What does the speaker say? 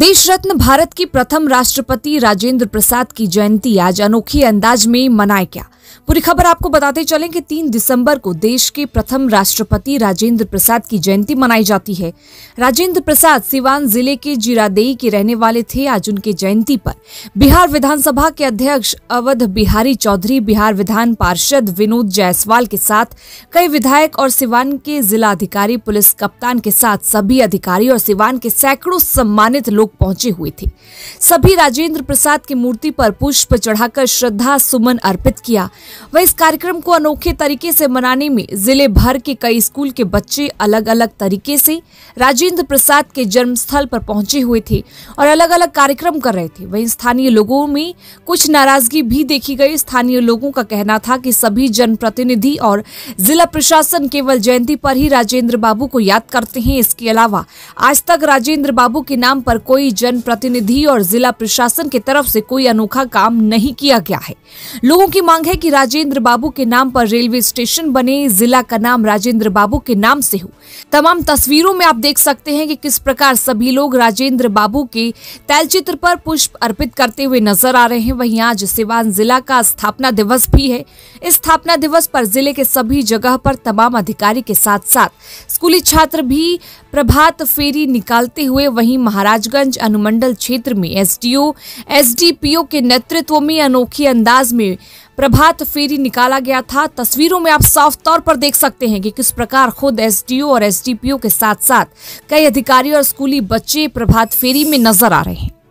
देश रत्न भारत की प्रथम राष्ट्रपति राजेंद्र प्रसाद की जयंती आज अनोखे अंदाज में मनाया गया पूरी खबर आपको बताते चलें कि 3 दिसंबर को देश के प्रथम राष्ट्रपति राजेंद्र प्रसाद की जयंती मनाई जाती है राजेंद्र प्रसाद सिवान जिले के जीरादेई के रहने वाले थे आज उनके जयंती पर बिहार विधानसभा के अध्यक्ष अवध बिहारी चौधरी बिहार विधान पार्षद विनोद जायसवाल के साथ कई विधायक और सिवान के जिलाधिकारी पुलिस कप्तान के साथ सभी अधिकारी और सिवान के सैकड़ों सम्मानित लोग पहुंचे हुए थे सभी राजेंद्र प्रसाद की मूर्ति पर पुष्प चढ़ाकर श्रद्धा सुमन अर्पित किया वह इस कार्यक्रम को अनोखे तरीके से मनाने में जिले भर के कई स्कूल के बच्चे अलग अलग तरीके से राजेंद्र प्रसाद के जन्म स्थल पर पहुंचे हुए थे और अलग अलग कार्यक्रम कर रहे थे वहीं स्थानीय लोगों में कुछ नाराजगी भी देखी गई स्थानीय लोगों का कहना था कि सभी जनप्रतिनिधि और जिला प्रशासन केवल जयंती पर ही राजेंद्र बाबू को याद करते हैं इसके अलावा आज तक राजेंद्र बाबू के नाम पर कोई जनप्रतिनिधि और जिला प्रशासन की तरफ से कोई अनोखा काम नहीं किया गया है लोगों की मांग है कि राजेंद्र बाबू के नाम पर रेलवे स्टेशन बने जिला का नाम राजेंद्र बाबू के नाम से हो तमाम तस्वीरों में आप देख सकते हैं कि किस प्रकार सभी लोग राजेंद्र बाबू के तैलचित्र पर पुष्प अर्पित करते हुए नजर आ रहे हैं वहीं आज सिवान जिला का स्थापना दिवस भी है इस स्थापना दिवस पर जिले के सभी जगह पर तमाम अधिकारी के साथ साथ स्कूली छात्र भी प्रभात फेरी निकालते हुए वहीं महाराजगंज अनुमंडल क्षेत्र में एसडीओ एसडीपीओ के नेतृत्व में अनोखी अंदाज में प्रभात फेरी निकाला गया था तस्वीरों में आप साफ तौर पर देख सकते हैं कि किस प्रकार खुद एसडीओ और एसडीपीओ के साथ साथ कई अधिकारी और स्कूली बच्चे प्रभात फेरी में नजर आ रहे हैं